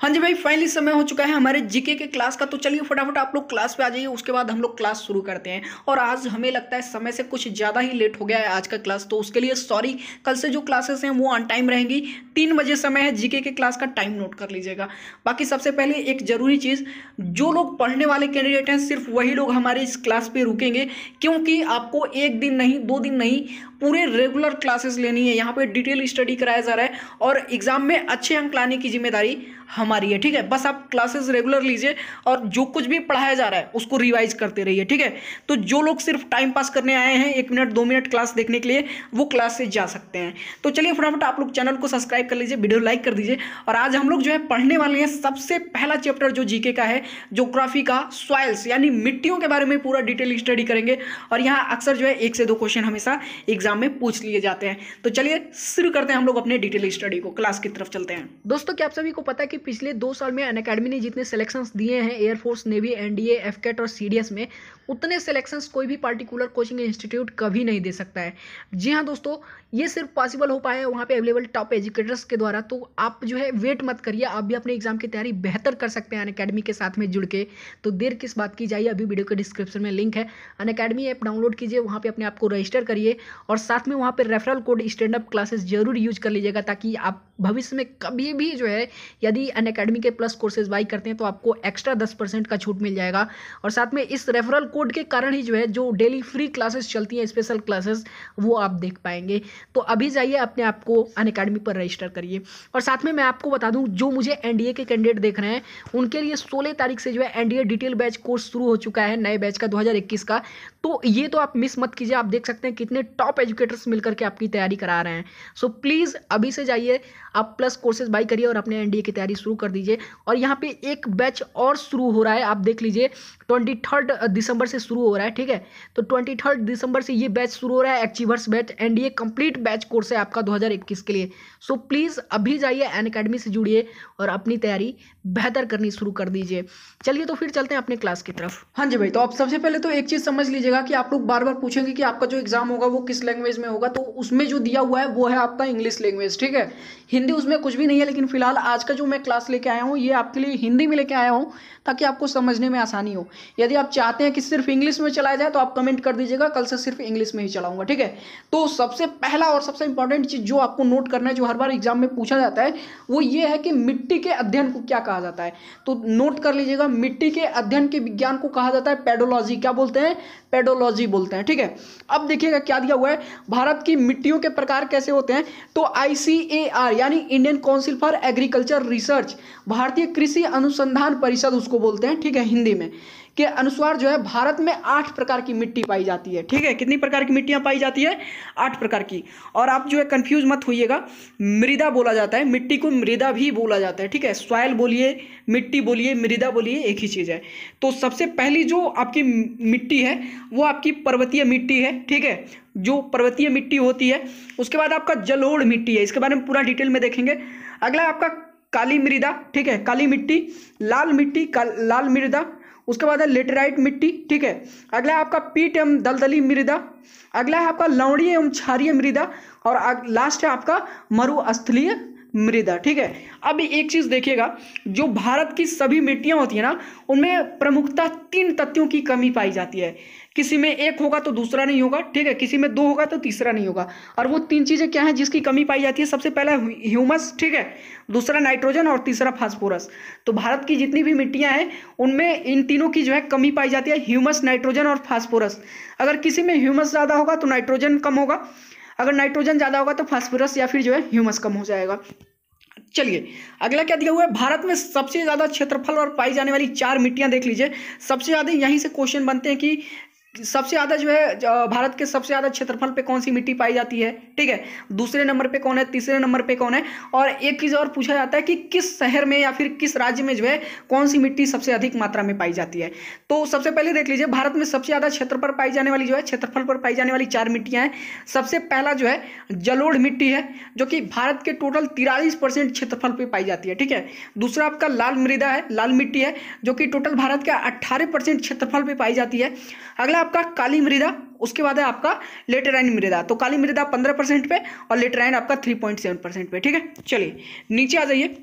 हाँ जी भाई फाइनली समय हो चुका है हमारे जीके के क्लास का तो चलिए फटाफट आप लोग क्लास पे आ जाइए उसके बाद हम लोग क्लास शुरू करते हैं और आज हमें लगता है समय से कुछ ज़्यादा ही लेट हो गया है आज का क्लास तो उसके लिए सॉरी कल से जो क्लासेस हैं वो ऑन टाइम रहेंगी तीन बजे समय है जीके के क्लास का टाइम नोट कर लीजिएगा बाकी सबसे पहले एक ज़रूरी चीज़ जो लोग पढ़ने वाले कैंडिडेट हैं सिर्फ वही लोग हमारे इस क्लास पर रुकेंगे क्योंकि आपको एक दिन नहीं दो दिन नहीं पूरे रेगुलर क्लासेस लेनी है यहाँ पे डिटेल स्टडी कराया जा रहा है और एग्ज़ाम में अच्छे अंक लाने की जिम्मेदारी हमारी है ठीक है बस आप क्लासेस रेगुलर लीजिए और जो कुछ भी पढ़ाया जा रहा है उसको रिवाइज करते रहिए ठीक है तो जो लोग सिर्फ टाइम पास करने आए हैं एक मिनट दो मिनट क्लास देखने के लिए वो क्लास से जा सकते हैं तो चलिए फटाफट आप लोग चैनल को सब्सक्राइब कर लीजिए वीडियो लाइक कर दीजिए और आज हम लोग जो है पढ़ने वाले हैं सबसे पहला चैप्टर जो जीके का है जोग्राफी का सॉइल्स यानी मिट्टियों के बारे में पूरा डिटेल स्टडी करेंगे और यहाँ अक्सर जो है एक से दो क्वेश्चन हमेशा एग्जाम एग्जाम में पूछ लिए जाते हैं तो चलिए शुरू करते हैं हम लोग अपने डिटेल स्टडी को क्लास की तरफ चलते हैं दोस्तों क्या आप सभी को पता है कि पिछले दो साल में अन अकेडमी ने जितने सिलेक्शन दिए हैं एयरफोर्स नेवी एनडीए एफकेट और सीडीएस में उतने सिलेक्शंस कोई भी पार्टिकुलर कोचिंग इंस्टीट्यूट कभी नहीं दे सकता है जी हाँ दोस्तों ये सिर्फ पॉसिबल हो पाया है वहाँ पे अवेलेबल टॉप एजुकेटर्स के द्वारा तो आप जो है वेट मत करिए आप भी अपने एग्जाम की तैयारी बेहतर कर सकते हैं अन अकेडमी के साथ में जुड़ के तो देर किस बात की जाइए अभी वीडियो के डिस्क्रिप्शन में लिंक है अन अकेडमी ऐप डाउनलोड कीजिए वहाँ पर अपने आप को रजिस्टर करिए और और साथ में वहाँ पर referral code stand up classes जरूर यूज कर लीजिएगा ताकि आप भविष्य में कभी भी जो है यदि अन अकेडमी के प्लस कोर्सेज बाई करते हैं तो आपको एक्स्ट्रा दस परसेंट का छूट मिल जाएगा और साथ में इस रेफरल कोड के कारण ही जो है जो डेली फ्री क्लासेस चलती हैं स्पेशल क्लासेस वो आप देख पाएंगे तो अभी जाइए अपने आप को अन अकेडमी पर रजिस्टर करिए और साथ में मैं आपको बता दूँ जो मुझे एन के कैंडिडेट देख रहे हैं उनके लिए सोलह तारीख से जो है एन डिटेल बैच कोर्स शुरू हो चुका है नए बैच का दो का तो ये तो आप मिस मत कीजिए आप देख सकते हैं कितने टॉप एजुकेटर्स मिलकर के आपकी तैयारी करा रहे हैं सो so, प्लीज़ अभी से जाइए आप प्लस कोर्सेज बाई करिए और अपने एनडीए की तैयारी शुरू कर दीजिए और यहाँ पे एक बैच और शुरू हो रहा है आप देख लीजिए ट्वेंटी थर्ड दिसंबर से शुरू हो रहा है ठीक है तो ट्वेंटी थर्ड दिसंबर से ये बैच शुरू हो रहा है एक्चीवर्स बैच एंड ये कंप्लीट बैच कोर्स है आपका 2021 के लिए सो so, प्लीज़ अभी जाइए एन अकेडमी से जुड़िए और अपनी तैयारी बेहतर करनी शुरू कर दीजिए चलिए तो फिर चलते हैं अपने क्लास की तरफ हाँ जी भाई तो आप सबसे पहले तो एक चीज़ समझ लीजिएगा कि आप लोग बार बार पूछेंगे कि आपका जो एग्ज़ाम होगा वो किस लैंग्वेज में होगा तो उसमें जो दिया हुआ है वो है आपका इंग्लिश लैंग्वेज ठीक है हिंदी उसमें कुछ भी नहीं है लेकिन फिलहाल आज का जो मैं क्लास लेके आया हूँ ये आपके लिए हिंदी में लेके आया हूँ ताकि आपको समझने में आसानी हो यदि आप चाहते हैं कि सिर्फ इंग्लिश में चलाया जाए तो आप कमेंट कर दीजिएगा कल से सिर्फ इंग्लिश में ही चलाऊंगा ठीक है तो सबसे पहला और सबसे इंपॉर्टेंट चीज़ जो आपको नोट करना है जो हर बार एग्जाम में पूछा जाता है वो ये है कि मिट्टी के अध्ययन को क्या कहा जाता है तो नोट कर लीजिएगा मिट्टी के अध्ययन के विज्ञान को कहा जाता है पेडोलॉजी क्या बोलते हैं पेडोलॉजी बोलते हैं ठीक है अब देखिएगा क्या दिया हुआ है भारत की मिट्टियों के प्रकार कैसे होते हैं तो आई यानी Indian council for agriculture research भारतीय कृषि अनुसंधान परिषद उसको बोलते हैं ठीक है हिंदी में के अनुसार जो है भारत में आठ प्रकार की मिट्टी पाई जाती है ठीक है कितनी प्रकार की मिट्टियाँ पाई जाती है आठ प्रकार की और आप जो है कन्फ्यूज मत होइएगा मृदा बोला जाता है मिट्टी को मृदा भी बोला जाता है ठीक है सॉयल बोलिए मिट्टी बोलिए मृदा बोलिए एक ही चीज़ है तो सबसे पहली जो आपकी मिट्टी है वो आपकी पर्वतीय मिट्टी है ठीक है जो पर्वतीय मिट्टी होती है उसके बाद आपका जलोढ़ मिट्टी है इसके बारे में पूरा डिटेल में देखेंगे अगला आपका काली मृदा ठीक है काली मिट्टी लाल मिट्टी का, लाल मृदा उसके बाद है लेटराइट मिट्टी ठीक है अगला है आपका पीट एवं दलदली मृदा अगला है आपका लवणीय एवं क्षारीय मृदा और लास्ट है आपका मरुस्थलीय मृदा ठीक है अब एक चीज देखिएगा जो भारत की सभी मिट्टियां होती है ना उनमें प्रमुखता तीन तत्वों की कमी पाई जाती है किसी में एक होगा तो दूसरा नहीं होगा ठीक है किसी में दो होगा तो तीसरा नहीं होगा और वो तीन चीजें क्या है जिसकी कमी पाई जाती है सबसे पहला ह्यूमस ठीक है दूसरा नाइट्रोजन और तीसरा फास्फोरस तो भारत की जितनी भी मिट्टियां हैं उनमें इन तीनों की जो है कमी पाई जाती है ह्यूमस नाइट्रोजन और फास्फोरस अगर किसी में ह्यूमस ज़्यादा होगा तो नाइट्रोजन कम होगा अगर नाइट्रोजन ज़्यादा होगा तो फास्फोरस या फिर जो है ह्यूमस कम हो जाएगा चलिए अगला क्या दिया हुआ है भारत में सबसे ज़्यादा क्षेत्रफल और पाई जाने वाली चार मिट्टियाँ देख लीजिए सबसे ज़्यादा यहीं से क्वेश्चन बनते हैं कि सबसे ज़्यादा जो है भारत के सबसे ज़्यादा क्षेत्रफल पे कौन सी मिट्टी पाई जाती है ठीक है दूसरे नंबर पे कौन है तीसरे नंबर पे कौन है और एक चीज़ और पूछा जाता है कि किस शहर में या फिर किस राज्य में जो है कौन सी मिट्टी सबसे अधिक मात्रा में पाई जाती है तो सबसे पहले देख लीजिए भारत में सबसे ज़्यादा क्षेत्र पर पाई जाने वाली जो है क्षेत्रफल पर पाई जाने वाली चार मिट्टियाँ हैं सबसे पहला जो है जलोढ़ मिट्टी है जो कि भारत के टोटल तिरालीस क्षेत्रफल पर पाई जाती है ठीक है दूसरा आपका लाल मृदा है लाल मिट्टी है जो कि टोटल भारत का अट्ठारह क्षेत्रफल पर पाई जाती है अगला आपका काली मृदा उसके बाद है आपका लेटराइन मृदा तो काली मृदा पंद्रह परसेंट पे और लेटराइन आपका थ्री पॉइंट सेवन परसेंट पे ठीक है चलिए नीचे आ जाइए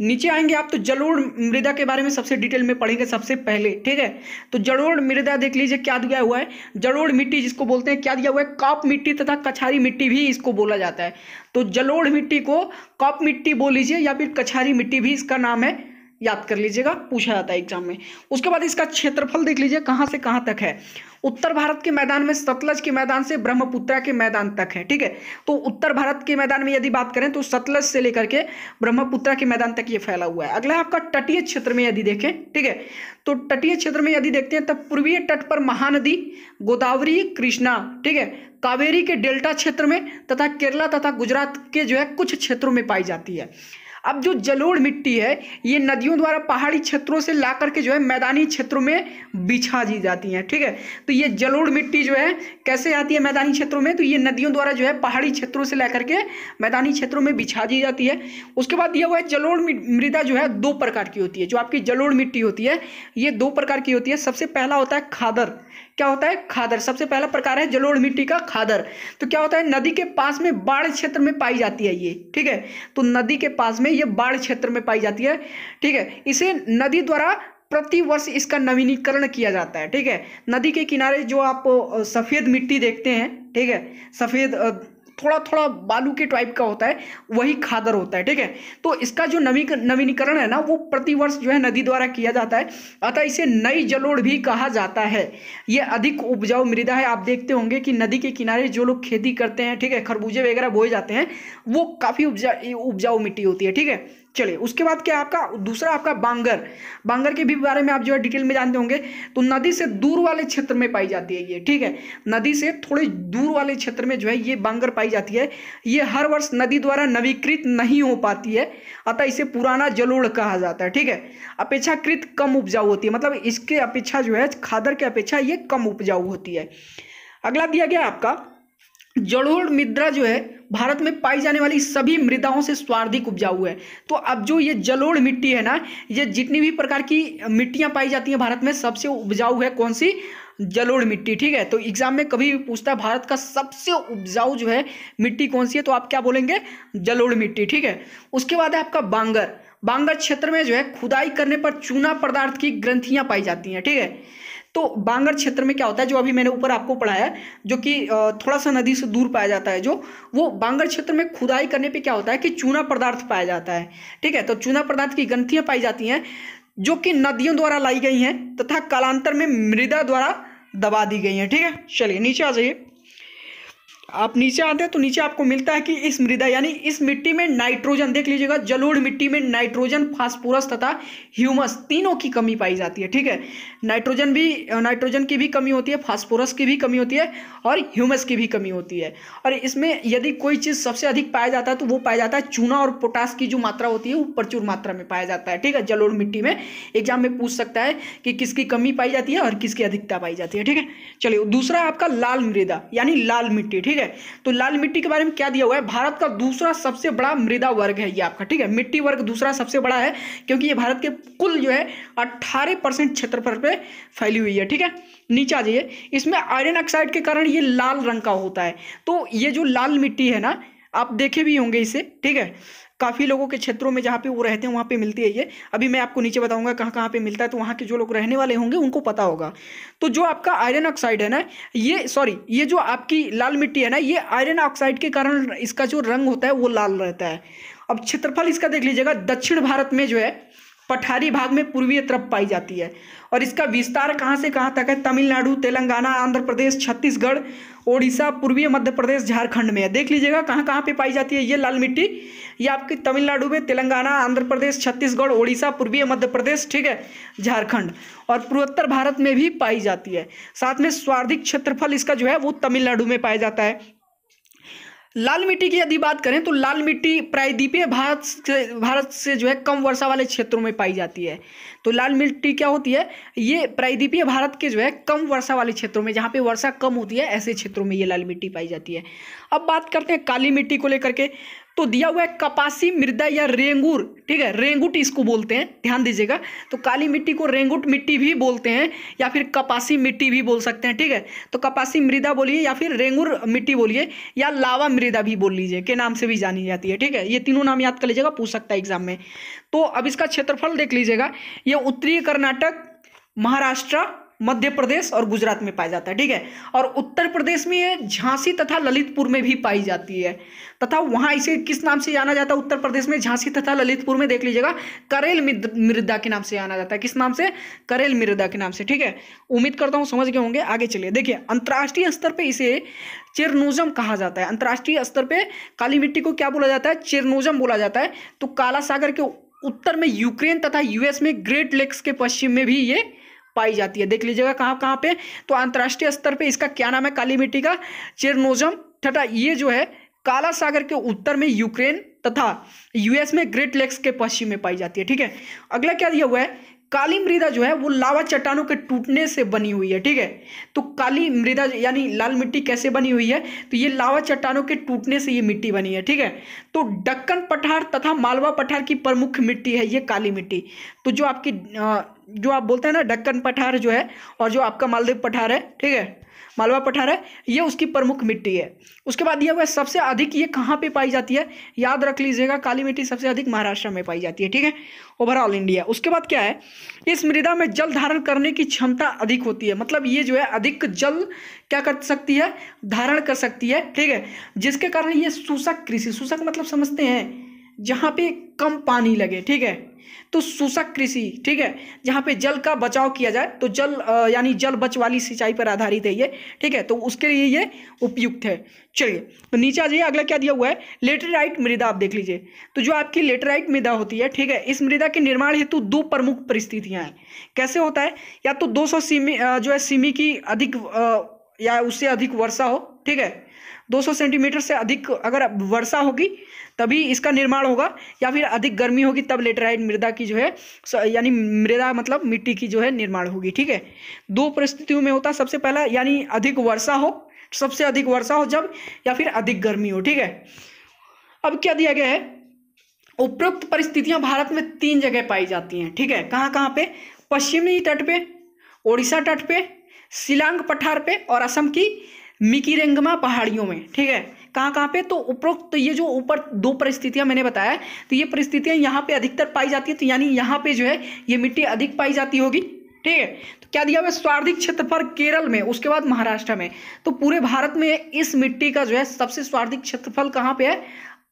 नीचे आएंगे आप तो जलोड़ मृदा के बारे में सबसे डिटेल में पढ़ेंगे सबसे पहले ठीक है तो जलोड़ मृदा देख लीजिए क्या दिया हुआ है जलोड़ मिट्टी जिसको बोलते हैं क्या दिया हुआ है काप मिट्टी तथा कछारी मिट्टी भी इसको बोला जाता है तो जलोड़ मिट्टी को कॉप मिट्टी बोल लीजिए या फिर कछारी मिट्टी भी इसका नाम है याद कर लीजिएगा पूछा जाता है एग्जाम में उसके बाद इसका क्षेत्रफल देख लीजिए कहाँ से कहाँ तक है उत्तर भारत के मैदान में सतलज के मैदान से ब्रह्मपुत्रा के मैदान तक है ठीक है तो उत्तर भारत के मैदान में यदि बात करें तो सतलज से लेकर के ब्रह्मपुत्रा के मैदान तक ये फैला हुआ है अगला आपका तटीय क्षेत्र में यदि देखें ठीक है तो तटीय क्षेत्र में यदि देखते हैं तब पूर्वीय तट पर महानदी गोदावरी कृष्णा ठीक है कावेरी के डेल्टा क्षेत्र में तथा केरला तथा गुजरात के जो है कुछ क्षेत्रों में पाई जाती है अब जो जलोढ़ मिट्टी है ये नदियों द्वारा पहाड़ी क्षेत्रों से ला करके जो है मैदानी क्षेत्रों में बिछा दी जाती हैं ठीक है तो ये जलोढ़ मिट्टी जो है कैसे आती है मैदानी क्षेत्रों में तो ये नदियों द्वारा जो है पहाड़ी क्षेत्रों से ला करके मैदानी क्षेत्रों में बिछा दी जाती है उसके बाद यह हुआ है जलोढ़ मृदा जो है दो प्रकार की होती है जो आपकी जलोढ़ मिट्टी होती है ये दो प्रकार की होती है सबसे पहला होता है खादर क्या होता है खादर सबसे पहला प्रकार है जलोढ़ मिट्टी का खादर तो क्या होता है नदी के पास में बाढ़ क्षेत्र में पाई जाती है ये ठीक है तो नदी के पास में ये बाढ़ क्षेत्र में पाई जाती है ठीक है इसे नदी द्वारा प्रति वर्ष इसका नवीनीकरण किया जाता है ठीक है नदी के किनारे जो आप सफ़ेद मिट्टी देखते हैं ठीक है सफ़ेद थोड़ा थोड़ा बालू के टाइप का होता है वही खादर होता है ठीक है तो इसका जो नवी नवीनीकरण है ना वो प्रतिवर्ष जो है नदी द्वारा किया जाता है अतः इसे नई जलोड़ भी कहा जाता है ये अधिक उपजाऊ मृदा है आप देखते होंगे कि नदी के किनारे जो लोग खेती करते हैं ठीक है खरबूजे वगैरह बोए जाते हैं वो काफ़ी उपजा उपजाऊ मिट्टी होती है ठीक है चलिए उसके बाद क्या आपका दूसरा आपका बांगर बांगर के भी बारे में आप जो है डिटेल में जानते होंगे तो नदी से दूर वाले क्षेत्र में पाई जाती है ये ठीक है नदी से थोड़े दूर वाले क्षेत्र में जो है ये बांगर पाई जाती है ये हर वर्ष नदी द्वारा नवीकृत नहीं हो पाती है अतः इसे पुराना जलोड़ कहा जाता है ठीक है अपेक्षाकृत कम उपजाऊ होती है मतलब इसके अपेक्षा जो है खादर के अपेक्षा ये कम उपजाऊ होती है अगला दिया गया आपका जड़ोड़ मृदा जो है भारत में पाई जाने वाली सभी मृदाओं से स्वार्धिक उपजाऊ है तो अब जो ये जलोड़ मिट्टी है ना ये जितनी भी प्रकार की मिट्टियाँ पाई जाती हैं भारत में सबसे उपजाऊ है कौन सी जलोड़ मिट्टी ठीक है तो एग्जाम में कभी भी पूछता है भारत का सबसे उपजाऊ जो है मिट्टी कौन सी है तो आप क्या बोलेंगे जलोड़ मिट्टी ठीक है उसके बाद है आपका बांगर बांगर क्षेत्र में जो है खुदाई करने पर चूना पदार्थ की ग्रंथियाँ पाई जाती हैं ठीक है तो बांगर क्षेत्र में क्या होता है जो अभी मैंने ऊपर आपको पढ़ाया है जो कि थोड़ा सा नदी से दूर पाया जाता है जो वो बांगर क्षेत्र में खुदाई करने पे क्या होता है कि चूना पदार्थ पाया जाता है ठीक है तो चूना पदार्थ की ग्रंथियाँ पाई जाती हैं जो कि नदियों द्वारा लाई गई हैं तथा कालांतर में मृदा द्वारा दबा दी गई हैं ठीक है चलिए नीचे आ जाइए आप नीचे आते हैं तो नीचे आपको मिलता है कि इस मृदा यानी इस मिट्टी में नाइट्रोजन देख लीजिएगा जलोढ़ मिट्टी में नाइट्रोजन फास्फोरस तथा ह्यूमस तीनों की कमी पाई जाती है ठीक है नाइट्रोजन भी नाइट्रोजन की भी कमी होती है फास्फोरस की भी कमी होती है और ह्यूमस की भी कमी होती है और इसमें यदि कोई चीज़ सबसे अधिक पाया जाता है तो वो पाया जाता है चूना और पोटास की जो मात्रा होती है वो प्रचुर मात्रा में पाया जाता है ठीक है जलोढ़ मिट्टी में एग्जाम में पूछ सकता है कि किसकी कमी पाई जाती है और किसकी अधिकता पाई जाती है ठीक है चलिए दूसरा आपका लाल मृदा यानी लाल मिट्टी ठीक है है तो लाल मिट्टी के बारे में क्या दिया हुआ है भारत का दूसरा सबसे बड़ा मृदा वर्ग है ये आपका ठीक है मिट्टी वर्ग दूसरा सबसे बड़ा है क्योंकि ये भारत के कुल जो है अट्ठारह परसेंट क्षेत्रफल पर फैली हुई है ठीक है नीचे आ जाइए इसमें आयरन ऑक्साइड के कारण ये लाल रंग का होता है तो ये जो लाल मिट्टी है ना आप देखे भी होंगे इसे ठीक है काफ़ी लोगों के क्षेत्रों में जहाँ पे वो रहते हैं वहाँ पे मिलती है ये अभी मैं आपको नीचे बताऊंगा कहाँ कहाँ पे मिलता है तो वहाँ के जो लोग रहने वाले होंगे उनको पता होगा तो जो आपका आयरन ऑक्साइड है ना ये सॉरी ये जो आपकी लाल मिट्टी है ना ये आयरन ऑक्साइड के कारण इसका जो रंग होता है वो लाल रहता है अब क्षेत्रफल इसका देख लीजिएगा दक्षिण भारत में जो है पठारी भाग में पूर्वीय तरफ पाई जाती है और इसका विस्तार कहाँ से कहाँ तक है तमिलनाडु तेलंगाना आंध्र प्रदेश छत्तीसगढ़ ओडिशा पूर्वीय मध्य प्रदेश झारखंड में है देख लीजिएगा कहाँ कहाँ पे पाई जाती है ये लाल मिट्टी ये आपकी तमिलनाडु में तेलंगाना आंध्र प्रदेश छत्तीसगढ़ ओडिशा पूर्वीय मध्य प्रदेश ठीक है झारखंड और पूर्वोत्तर भारत में भी पाई जाती है साथ में स्वार्धिक क्षेत्रफल इसका जो है वो तमिलनाडु में पाया जाता है लाल मिट्टी की यदि बात करें तो लाल मिट्टी प्रायद्वीपीय भारत से भारत से जो है कम वर्षा वाले क्षेत्रों में पाई जाती है तो लाल मिट्टी क्या होती है ये प्रायद्वीपीय भारत के जो है कम वर्षा वाले क्षेत्रों में जहाँ पे वर्षा कम होती है ऐसे क्षेत्रों में ये लाल मिट्टी पाई जाती है अब बात करते हैं काली मिट्टी को लेकर के तो दिया हुआ है कपासी मृदा या रेंगूर ठीक है रेंगुट इसको बोलते हैं ध्यान दीजिएगा तो काली मिट्टी को रेंगुट मिट्टी भी बोलते हैं या फिर कपासी मिट्टी भी बोल सकते हैं ठीक है तो कपासी मृदा बोलिए या फिर रेंगुर मिट्टी बोलिए या लावा मृदा भी बोल लीजिए के नाम से भी जानी जाती है ठीक है ये तीनों नाम याद कर लीजिएगा पूछ सकता है एग्जाम में तो अब इसका क्षेत्रफल देख लीजिएगा ये उत्तरी कर्नाटक महाराष्ट्र मध्य प्रदेश और गुजरात में पाया जाता है ठीक है और उत्तर प्रदेश में ये झांसी तथा ललितपुर में भी पाई जाती है तथा वहाँ इसे किस नाम से जाना जाता है उत्तर प्रदेश में झांसी तथा ललितपुर में देख लीजिएगा करेल मृदा के नाम से जाना जाता है किस नाम से करेल मृदा के नाम से ठीक है उम्मीद करता हूँ समझ गए होंगे आगे चलिए देखिए अंतर्राष्ट्रीय स्तर पर इसे चिरनोजम कहा जाता है अंतर्राष्ट्रीय स्तर पर काली मिट्टी को क्या बोला जाता है चिरनोजम बोला जाता है तो काला सागर के उत्तर में यूक्रेन तथा यूएस में ग्रेट लेक्स के पश्चिम में भी ये पाई जाती है देख लीजिएगा कहाँ कहाँ पे तो अंतर्राष्ट्रीय स्तर पे इसका क्या नाम है काली मिट्टी का चिरनोजम ठटा ये जो है काला सागर के उत्तर में यूक्रेन तथा यूएस में ग्रेट लेक्स के पश्चिम में पाई जाती है ठीक है अगला क्या दिया हुआ है काली मृदा जो है वो लावा चट्टानों के टूटने से बनी हुई है ठीक है तो काली मृदा यानी लाल मिट्टी कैसे बनी हुई है तो ये लावा चट्टानों के टूटने से ये मिट्टी बनी है ठीक है तो डक्कन पठार तथा मालवा पठार की प्रमुख मिट्टी है ये काली मिट्टी तो जो आपकी जो आप बोलते हैं ना डक्कन पठार जो है और जो आपका मालदेव पठार है ठीक है मालवा पठार है ये उसकी प्रमुख मिट्टी है उसके बाद यह हुआ सबसे अधिक ये कहाँ पे पाई जाती है याद रख लीजिएगा काली मिट्टी सबसे अधिक महाराष्ट्र में पाई जाती है ठीक है ओवरऑल इंडिया उसके बाद क्या है इस मृदा में जल धारण करने की क्षमता अधिक होती है मतलब ये जो है अधिक जल क्या कर सकती है धारण कर सकती है ठीक है जिसके कारण ये शूषक कृषि शूषक मतलब समझते हैं जहाँ पे कम पानी लगे ठीक है तो शुषक कृषि ठीक है जहाँ पे जल का बचाव किया जाए तो जल यानी जल बच वाली सिंचाई पर आधारित है ये ठीक है तो उसके लिए ये उपयुक्त है चलिए तो नीचे आ जाइए अगला क्या दिया हुआ है लेटेराइट मृदा आप देख लीजिए तो जो आपकी लेटेराइट मृदा होती है ठीक है इस मृदा के निर्माण हेतु दो प्रमुख परिस्थितियाँ हैं कैसे होता है या तो दो सौ सीमी जो है सीमी की अधिक या उससे अधिक वर्षा हो ठीक है 200 सेंटीमीटर से अधिक अगर वर्षा होगी तभी इसका निर्माण होगा या फिर अधिक गर्मी होगी तब लेटराइट मृदा की जो है यानी मृदा मतलब मिट्टी की जो है निर्माण होगी ठीक है दो परिस्थितियों में होता है सबसे पहला यानी अधिक वर्षा हो सबसे अधिक वर्षा हो जब या फिर अधिक गर्मी हो ठीक है अब क्या दिया गया है उपरोक्त परिस्थितियां भारत में तीन जगह पाई जाती हैं ठीक है कहाँ कहाँ पे पश्चिमी तट पे ओडिशा तट पे शिलांग पठार पे और असम की मिकीरेंगमा पहाड़ियों में ठीक है कहाँ कहाँ पे तो उपरोक्त तो ये जो ऊपर दो परिस्थितियाँ मैंने बताया तो ये परिस्थितियाँ यहाँ पे अधिकतर पाई जाती है तो यानी यहाँ पे जो है ये मिट्टी अधिक पाई जाती होगी ठीक है तो क्या दिया हुआ क्षेत्र क्षेत्रफल केरल में उसके बाद महाराष्ट्र में तो पूरे भारत में इस मिट्टी का जो है सबसे स्वार्धिक क्षेत्रफल कहाँ पे है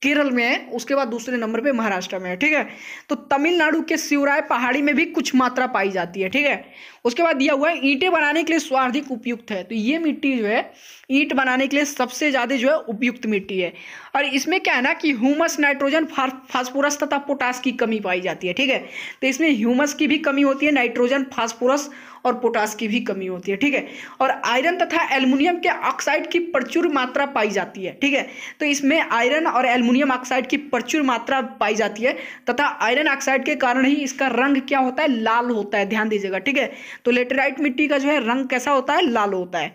केरल में है उसके बाद दूसरे नंबर पे महाराष्ट्र में है ठीक है तो तमिलनाडु के शिवराय पहाड़ी में भी कुछ मात्रा पाई जाती है ठीक है उसके बाद दिया हुआ है ईंटें बनाने के लिए स्वार्थिक उपयुक्त है तो ये मिट्टी जो है ईंट बनाने के लिए सबसे ज़्यादा जो है उपयुक्त मिट्टी है और इसमें क्या है ना कि ह्यूमस नाइट्रोजन फास्फोरस तथा पोटास की कमी पाई जाती है ठीक है तो इसमें ह्यूमस की भी कमी होती है नाइट्रोजन फास्फोरस और पोटास की भी कमी होती है ठीक है और आयरन तथा एल्युमिनियम के ऑक्साइड की प्रचुर मात्रा पाई जाती है ठीक है तो इसमें आयरन और एल्युमिनियम ऑक्साइड की प्रचुर मात्रा पाई जाती है तथा आयरन ऑक्साइड के कारण ही इसका रंग क्या होता है लाल होता है ध्यान दीजिएगा ठीक है तो लेटेराइट मिट्टी का जो है रंग कैसा होता है लाल होता है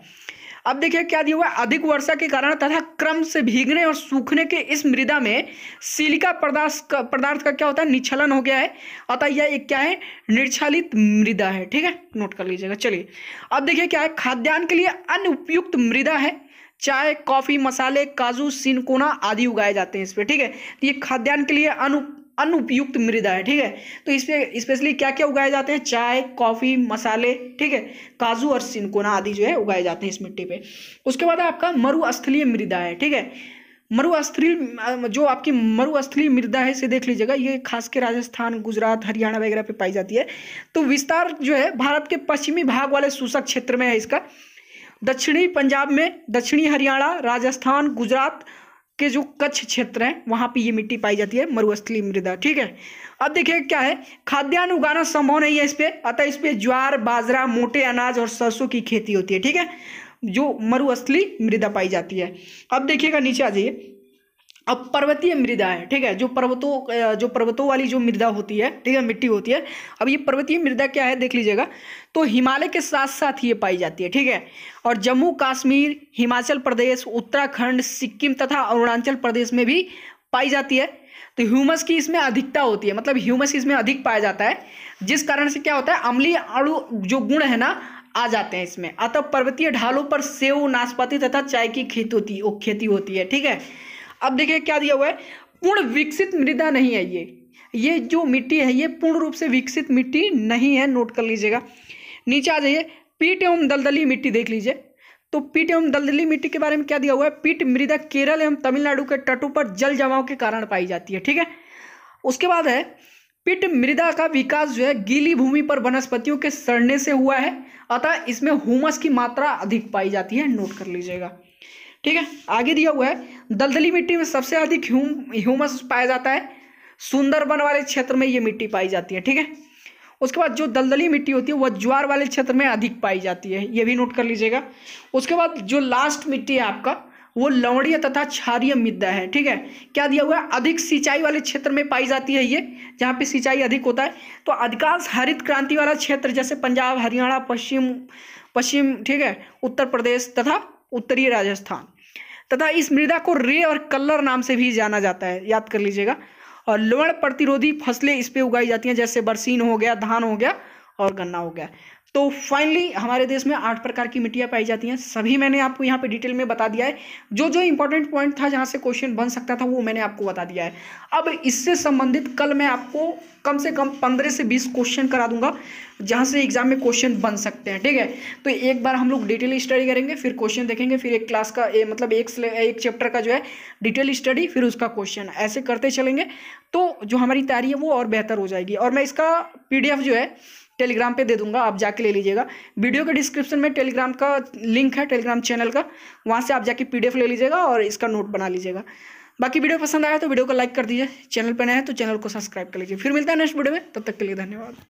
अब देखिए क्या दिया हुआ है अधिक वर्षा के कारण तथा क्रम से भीगने और सूखने के इस मृदा में सिलिका पदार्थ पदार्थ का क्या होता है निचलन हो गया है अतः यह एक क्या है निर्छलित मृदा है ठीक है नोट कर लीजिएगा चलिए अब देखिए क्या है खाद्यान्न के लिए अन्य उपयुक्त मृदा है चाय कॉफी मसाले काजू सिनकोना आदि उगाए जाते हैं इस पर ठीक है तो ये खाद्यान्न के लिए अनु अनुपयुक्त मृदा है ठीक है तो इसमें स्पेशली क्या क्या उगाए जाते हैं चाय कॉफ़ी मसाले ठीक है काजू और सिनकोना आदि जो है उगाए जाते हैं इस मिट्टी पे उसके बाद आपका मरुस्थलीय मृदा है ठीक है मरुस्थलीय जो आपकी मरुस्थलीय मृदा है इसे देख लीजिएगा ये खास के राजस्थान गुजरात हरियाणा वगैरह पे पाई जाती है तो विस्तार जो है भारत के पश्चिमी भाग वाले सूसक क्षेत्र में है इसका दक्षिणी पंजाब में दक्षिणी हरियाणा राजस्थान गुजरात के जो कच्छ क्षेत्र है वहाँ पे ये मिट्टी पाई जाती है मरुस्थली मृदा ठीक है अब देखिए क्या है खाद्यान्न उगाना संभव नहीं है इस पर अतः इस पर ज्वार बाजरा मोटे अनाज और सरसों की खेती होती है ठीक है जो मरुस्थली मृदा पाई जाती है अब देखिएगा नीचे आ जाइए अब पर्वतीय मृदा है ठीक है जो पर्वतों जो पर्वतों वाली जो मृदा होती है ठीक है मिट्टी होती है अब ये पर्वतीय मृदा क्या है देख लीजिएगा तो हिमालय के साथ साथ ये पाई जाती है ठीक है और जम्मू कश्मीर हिमाचल प्रदेश उत्तराखंड सिक्किम तथा अरुणाचल प्रदेश में भी पाई जाती है तो ह्यूमस की इसमें अधिकता होती है मतलब ह्यूमस इसमें अधिक पाया जाता है जिस कारण से क्या होता है अम्लीय अणु जो गुण है ना आ जाते हैं इसमें अतः पर्वतीय ढालों पर सेव नाशपाती तथा चाय की खेती होती खेती होती है ठीक है अब देखिए क्या दिया हुआ है पूर्ण विकसित मृदा नहीं है ये ये जो मिट्टी है ये पूर्ण रूप से विकसित मिट्टी नहीं है नोट कर लीजिएगा नीचे आ जाइए पीट एवं दलदली मिट्टी देख लीजिए तो पीट एवं दलदली मिट्टी के बारे में क्या दिया हुआ है पीट मृदा केरल एवं तमिलनाडु के तटों पर जल जमाव के कारण पाई जाती है ठीक है उसके बाद है पीट मृदा का विकास जो है गीली भूमि पर वनस्पतियों के सड़ने से हुआ है अतः इसमें हुमस की मात्रा अधिक पाई जाती है नोट कर लीजिएगा ठीक है आगे दिया हुआ है दलदली मिट्टी में सबसे अधिक ह्यूम ह्यूमस पाया जाता है सुंदरबन वाले क्षेत्र में ये मिट्टी पाई जाती है ठीक है उसके बाद जो दलदली मिट्टी होती है वह ज्वार वाले क्षेत्र में अधिक पाई जाती है ये भी नोट कर लीजिएगा उसके बाद जो लास्ट मिट्टी है आपका वो लवणीय तथा क्षारीय मृदा है ठीक है क्या दिया हुआ है अधिक सिंचाई वाले क्षेत्र में पाई जाती है ये जहाँ पे सिंचाई अधिक होता है तो अधिकांश हरित क्रांति वाला क्षेत्र जैसे पंजाब हरियाणा पश्चिम पश्चिम ठीक है उत्तर प्रदेश तथा उत्तरीय राजस्थान तथा इस मृदा को रे और कल्लर नाम से भी जाना जाता है याद कर लीजिएगा और लवण प्रतिरोधी फसलें इस पर उगाई जाती हैं जैसे बरसीन हो गया धान हो गया और गन्ना हो गया तो फाइनली हमारे देश में आठ प्रकार की मिट्टियाँ पाई जाती हैं सभी मैंने आपको यहाँ पे डिटेल में बता दिया है जो जो इंपॉर्टेंट पॉइंट था जहाँ से क्वेश्चन बन सकता था वो मैंने आपको बता दिया है अब इससे संबंधित कल मैं आपको कम से कम पंद्रह से बीस क्वेश्चन करा दूंगा जहाँ से एग्जाम में क्वेश्चन बन सकते हैं ठीक है तो एक बार हम लोग डिटेल स्टडी करेंगे फिर क्वेश्चन देखेंगे फिर एक क्लास का ए, मतलब एक एक चैप्टर का जो है डिटेल स्टडी फिर उसका क्वेश्चन ऐसे करते चलेंगे तो जो हमारी तैयारी है वो और बेहतर हो जाएगी और मैं इसका पी जो है टेलीग्राम पे दे दूंगा आप जाके ले लीजिएगा वीडियो के डिस्क्रिप्शन में टेलीग्राम का लिंक है टेलीग्राम चैनल का वहाँ से आप जाके पीडीएफ ले लीजिएगा और इसका नोट बना लीजिएगा बाकी वीडियो पसंद आया तो वीडियो को लाइक कर दीजिए चैनल पर नया है तो चैनल को सब्सक्राइब कर लीजिए फिर मिलता है नेक्स्ट वीडियो में तब तक के लिए धन्यवाद